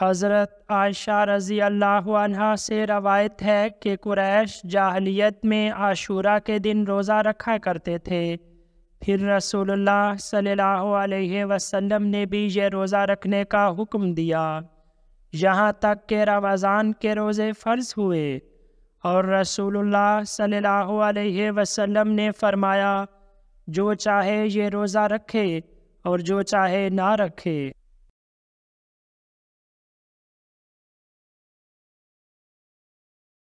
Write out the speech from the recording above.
हज़रत आयशा रज़ी अल्लाह से रवायत है कि कुरैश जाहलीत में आशूरा के दिन रोज़ा रखा करते थे फिर रसूलुल्लाह सल्लल्लाहु अलैहि वसल्लम ने भी यह रोज़ा रखने का हुक्म दिया यहाँ तक के रमज़ान के रोज़े फ़र्ज हुए और रसूलुल्लाह सल्लल्लाहु अलैहि वसल्लम ने फ़रमाया जो चाहे ये रोज़ा रखे और जो चाहे ना रखे